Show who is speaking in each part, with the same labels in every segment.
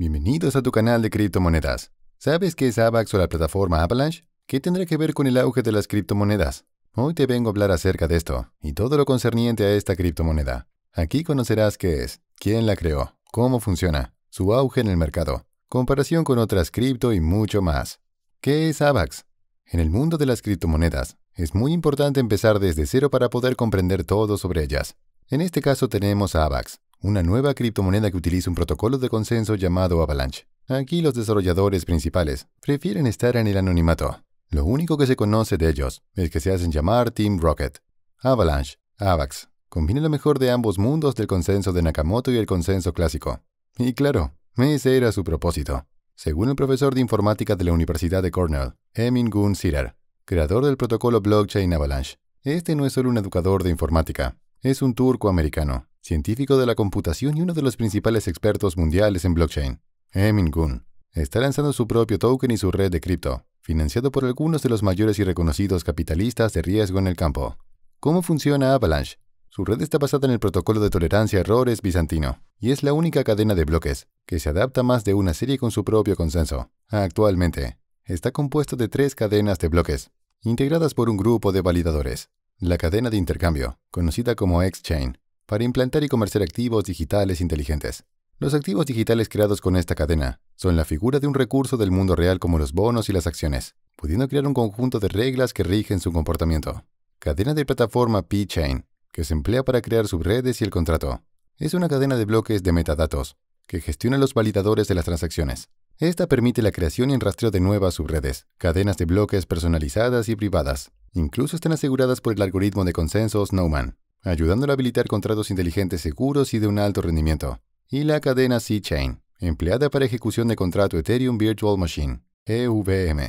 Speaker 1: Bienvenidos a tu canal de criptomonedas. ¿Sabes qué es AVAX o la plataforma Avalanche? ¿Qué tendrá que ver con el auge de las criptomonedas? Hoy te vengo a hablar acerca de esto y todo lo concerniente a esta criptomoneda. Aquí conocerás qué es, quién la creó, cómo funciona, su auge en el mercado, comparación con otras cripto y mucho más. ¿Qué es AVAX? En el mundo de las criptomonedas, es muy importante empezar desde cero para poder comprender todo sobre ellas. En este caso tenemos a AVAX, una nueva criptomoneda que utiliza un protocolo de consenso llamado Avalanche. Aquí los desarrolladores principales prefieren estar en el anonimato. Lo único que se conoce de ellos es que se hacen llamar Team Rocket. Avalanche, AVAX, combina lo mejor de ambos mundos del consenso de Nakamoto y el consenso clásico. Y claro, ese era su propósito. Según el profesor de informática de la Universidad de Cornell, Emin Gun Sirer, creador del protocolo blockchain Avalanche, este no es solo un educador de informática, es un turco americano científico de la computación y uno de los principales expertos mundiales en blockchain. Emin Gun, está lanzando su propio token y su red de cripto, financiado por algunos de los mayores y reconocidos capitalistas de riesgo en el campo. ¿Cómo funciona Avalanche? Su red está basada en el protocolo de tolerancia a errores bizantino y es la única cadena de bloques que se adapta más de una serie con su propio consenso. Actualmente, está compuesto de tres cadenas de bloques, integradas por un grupo de validadores. La cadena de intercambio, conocida como X-Chain, para implantar y comerciar activos digitales inteligentes. Los activos digitales creados con esta cadena son la figura de un recurso del mundo real como los bonos y las acciones, pudiendo crear un conjunto de reglas que rigen su comportamiento. Cadena de plataforma P-Chain, que se emplea para crear subredes y el contrato. Es una cadena de bloques de metadatos, que gestiona los validadores de las transacciones. Esta permite la creación y el rastreo de nuevas subredes, cadenas de bloques personalizadas y privadas. Incluso están aseguradas por el algoritmo de consenso Snowman ayudando a habilitar contratos inteligentes seguros y de un alto rendimiento, y la cadena C-Chain, empleada para ejecución de contrato Ethereum Virtual Machine, EVM.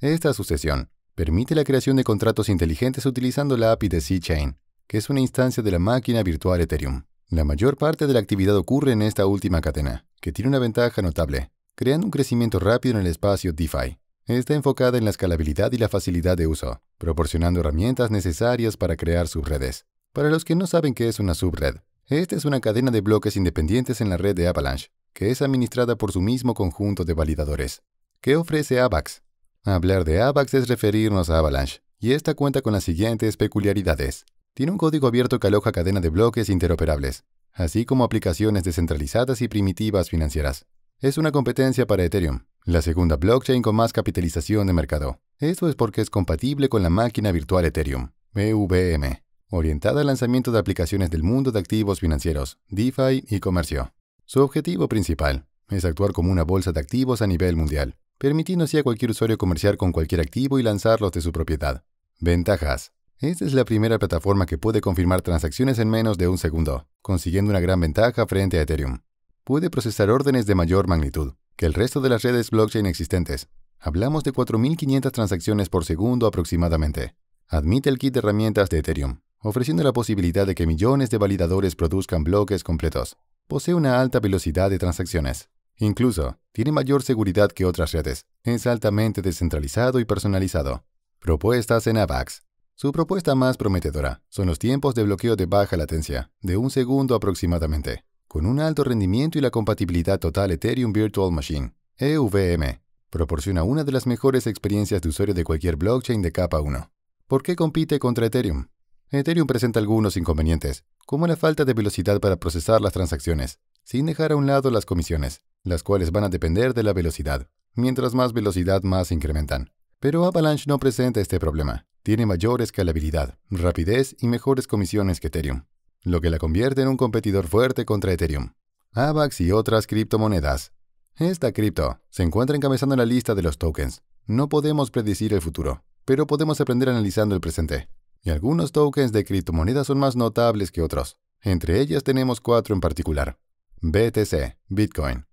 Speaker 1: Esta sucesión permite la creación de contratos inteligentes utilizando la API de C-Chain, que es una instancia de la máquina virtual Ethereum. La mayor parte de la actividad ocurre en esta última cadena, que tiene una ventaja notable, creando un crecimiento rápido en el espacio DeFi. Está enfocada en la escalabilidad y la facilidad de uso, proporcionando herramientas necesarias para crear sus redes. Para los que no saben qué es una subred, esta es una cadena de bloques independientes en la red de Avalanche, que es administrada por su mismo conjunto de validadores. ¿Qué ofrece AVAX? Hablar de AVAX es referirnos a Avalanche, y esta cuenta con las siguientes peculiaridades. Tiene un código abierto que aloja cadena de bloques interoperables, así como aplicaciones descentralizadas y primitivas financieras. Es una competencia para Ethereum, la segunda blockchain con más capitalización de mercado. Esto es porque es compatible con la máquina virtual Ethereum, EVM, orientada al lanzamiento de aplicaciones del mundo de activos financieros, DeFi y comercio. Su objetivo principal es actuar como una bolsa de activos a nivel mundial, permitiendo a cualquier usuario comerciar con cualquier activo y lanzarlos de su propiedad. Ventajas. Esta es la primera plataforma que puede confirmar transacciones en menos de un segundo, consiguiendo una gran ventaja frente a Ethereum. Puede procesar órdenes de mayor magnitud que el resto de las redes blockchain existentes. Hablamos de 4.500 transacciones por segundo aproximadamente. Admite el kit de herramientas de Ethereum, ofreciendo la posibilidad de que millones de validadores produzcan bloques completos. Posee una alta velocidad de transacciones. Incluso, tiene mayor seguridad que otras redes. Es altamente descentralizado y personalizado. Propuestas en AVAX. Su propuesta más prometedora son los tiempos de bloqueo de baja latencia, de un segundo aproximadamente, con un alto rendimiento y la compatibilidad total Ethereum Virtual Machine, EVM. Proporciona una de las mejores experiencias de usuario de cualquier blockchain de capa 1. ¿Por qué compite contra Ethereum? Ethereum presenta algunos inconvenientes, como la falta de velocidad para procesar las transacciones, sin dejar a un lado las comisiones, las cuales van a depender de la velocidad. Mientras más velocidad, más incrementan. Pero Avalanche no presenta este problema. Tiene mayor escalabilidad, rapidez y mejores comisiones que Ethereum, lo que la convierte en un competidor fuerte contra Ethereum, AVAX y otras criptomonedas. Esta cripto se encuentra encabezando la lista de los tokens. No podemos predecir el futuro, pero podemos aprender analizando el presente y algunos tokens de criptomonedas son más notables que otros. Entre ellas tenemos cuatro en particular. BTC, Bitcoin.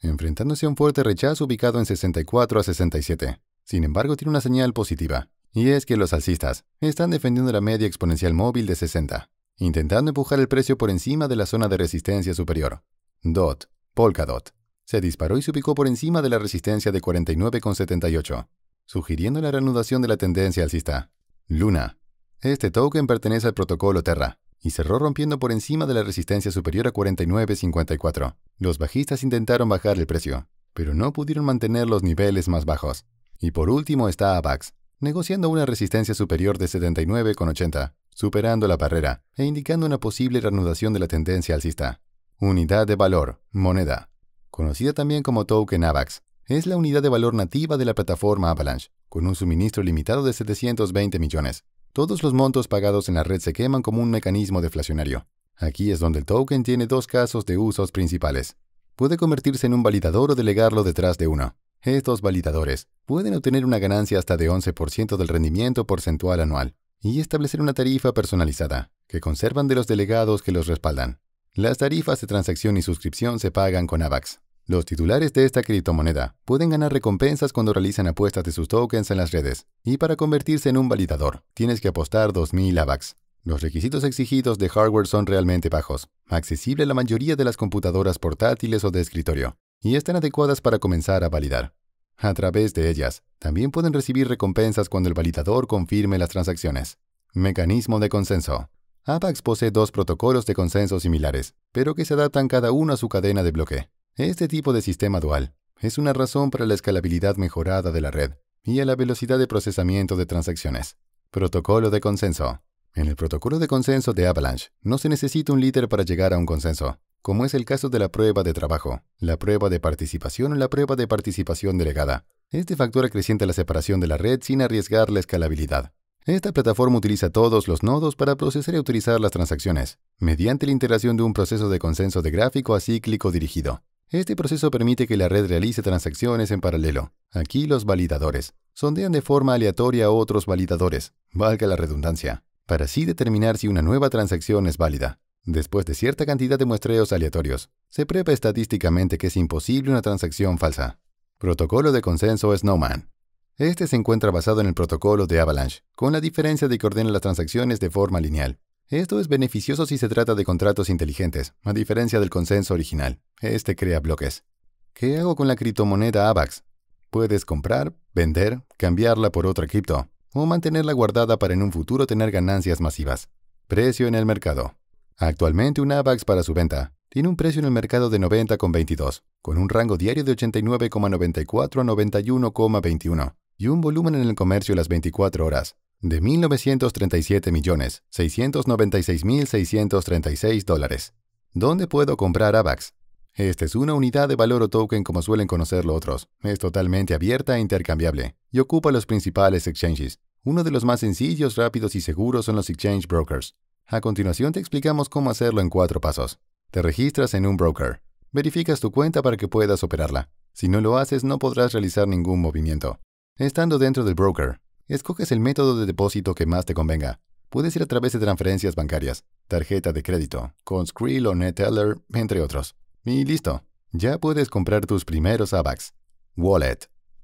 Speaker 1: Enfrentándose a un fuerte rechazo ubicado en 64 a 67. Sin embargo, tiene una señal positiva, y es que los alcistas están defendiendo la media exponencial móvil de 60, intentando empujar el precio por encima de la zona de resistencia superior. DOT, Polkadot, se disparó y se ubicó por encima de la resistencia de 49,78, sugiriendo la reanudación de la tendencia alcista. Luna, este token pertenece al protocolo Terra y cerró rompiendo por encima de la resistencia superior a 49.54. Los bajistas intentaron bajar el precio, pero no pudieron mantener los niveles más bajos. Y por último está AVAX, negociando una resistencia superior de 79,80, superando la barrera e indicando una posible reanudación de la tendencia alcista. Unidad de valor, moneda. Conocida también como token AVAX, es la unidad de valor nativa de la plataforma Avalanche, con un suministro limitado de 720 millones, todos los montos pagados en la red se queman como un mecanismo deflacionario. Aquí es donde el token tiene dos casos de usos principales. Puede convertirse en un validador o delegarlo detrás de uno. Estos validadores pueden obtener una ganancia hasta de 11% del rendimiento porcentual anual y establecer una tarifa personalizada, que conservan de los delegados que los respaldan. Las tarifas de transacción y suscripción se pagan con AVAX. Los titulares de esta criptomoneda pueden ganar recompensas cuando realizan apuestas de sus tokens en las redes, y para convertirse en un validador, tienes que apostar 2.000 AVAX. Los requisitos exigidos de hardware son realmente bajos, accesible a la mayoría de las computadoras portátiles o de escritorio, y están adecuadas para comenzar a validar. A través de ellas, también pueden recibir recompensas cuando el validador confirme las transacciones. Mecanismo de consenso. AVAX posee dos protocolos de consenso similares, pero que se adaptan cada uno a su cadena de bloque. Este tipo de sistema dual es una razón para la escalabilidad mejorada de la red y a la velocidad de procesamiento de transacciones. Protocolo de consenso. En el protocolo de consenso de Avalanche, no se necesita un líder para llegar a un consenso, como es el caso de la prueba de trabajo, la prueba de participación o la prueba de participación delegada. Este factor acrecienta la separación de la red sin arriesgar la escalabilidad. Esta plataforma utiliza todos los nodos para procesar y utilizar las transacciones, mediante la integración de un proceso de consenso de gráfico acíclico dirigido. Este proceso permite que la red realice transacciones en paralelo. Aquí los validadores sondean de forma aleatoria a otros validadores, valga la redundancia, para así determinar si una nueva transacción es válida. Después de cierta cantidad de muestreos aleatorios, se prueba estadísticamente que es imposible una transacción falsa. Protocolo de consenso Snowman. Este se encuentra basado en el protocolo de Avalanche, con la diferencia de que ordena las transacciones de forma lineal. Esto es beneficioso si se trata de contratos inteligentes, a diferencia del consenso original. Este crea bloques. ¿Qué hago con la criptomoneda AVAX? Puedes comprar, vender, cambiarla por otra cripto, o mantenerla guardada para en un futuro tener ganancias masivas. Precio en el mercado. Actualmente un AVAX para su venta tiene un precio en el mercado de 90,22, con un rango diario de 89,94 a 91,21 y un volumen en el comercio las 24 horas de 1.937.696.636 dólares. ¿Dónde puedo comprar AVAX? Esta es una unidad de valor o token como suelen conocerlo otros. Es totalmente abierta e intercambiable y ocupa los principales exchanges. Uno de los más sencillos, rápidos y seguros son los exchange brokers. A continuación te explicamos cómo hacerlo en cuatro pasos. Te registras en un broker. Verificas tu cuenta para que puedas operarla. Si no lo haces, no podrás realizar ningún movimiento. Estando dentro del broker, Escoges el método de depósito que más te convenga. Puedes ir a través de transferencias bancarias, tarjeta de crédito, con Skrill o Neteller, entre otros. Y listo, ya puedes comprar tus primeros AVAX. Wallet.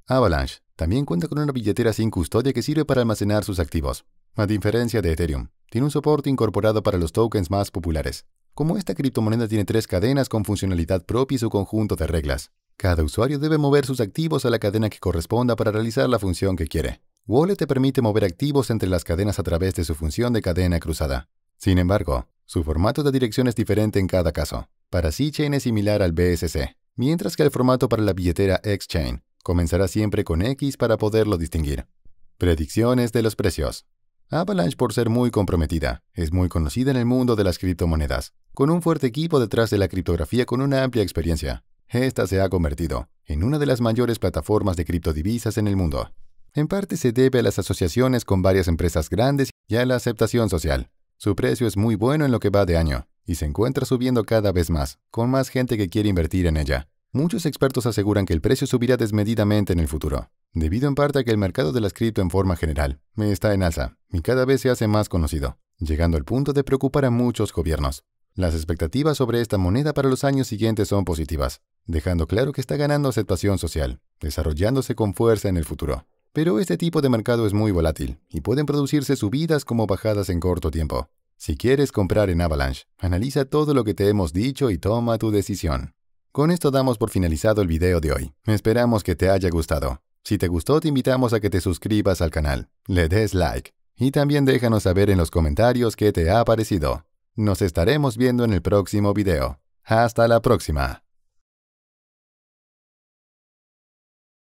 Speaker 1: Avalanche también cuenta con una billetera sin custodia que sirve para almacenar sus activos. A diferencia de Ethereum, tiene un soporte incorporado para los tokens más populares. Como esta criptomoneda tiene tres cadenas con funcionalidad propia y su conjunto de reglas, cada usuario debe mover sus activos a la cadena que corresponda para realizar la función que quiere. Wallet te permite mover activos entre las cadenas a través de su función de cadena cruzada. Sin embargo, su formato de dirección es diferente en cada caso. Para C-Chain es similar al BSC, mientras que el formato para la billetera X-Chain comenzará siempre con X para poderlo distinguir. Predicciones de los precios. Avalanche, por ser muy comprometida, es muy conocida en el mundo de las criptomonedas, con un fuerte equipo detrás de la criptografía con una amplia experiencia. Esta se ha convertido en una de las mayores plataformas de criptodivisas en el mundo. En parte se debe a las asociaciones con varias empresas grandes y a la aceptación social. Su precio es muy bueno en lo que va de año y se encuentra subiendo cada vez más, con más gente que quiere invertir en ella. Muchos expertos aseguran que el precio subirá desmedidamente en el futuro, debido en parte a que el mercado de las cripto en forma general está en alza y cada vez se hace más conocido, llegando al punto de preocupar a muchos gobiernos. Las expectativas sobre esta moneda para los años siguientes son positivas, dejando claro que está ganando aceptación social, desarrollándose con fuerza en el futuro. Pero este tipo de mercado es muy volátil y pueden producirse subidas como bajadas en corto tiempo. Si quieres comprar en Avalanche, analiza todo lo que te hemos dicho y toma tu decisión. Con esto damos por finalizado el video de hoy. Esperamos que te haya gustado. Si te gustó, te invitamos a que te suscribas al canal, le des like y también déjanos saber en los comentarios qué te ha parecido. Nos estaremos viendo en el próximo video. Hasta la próxima.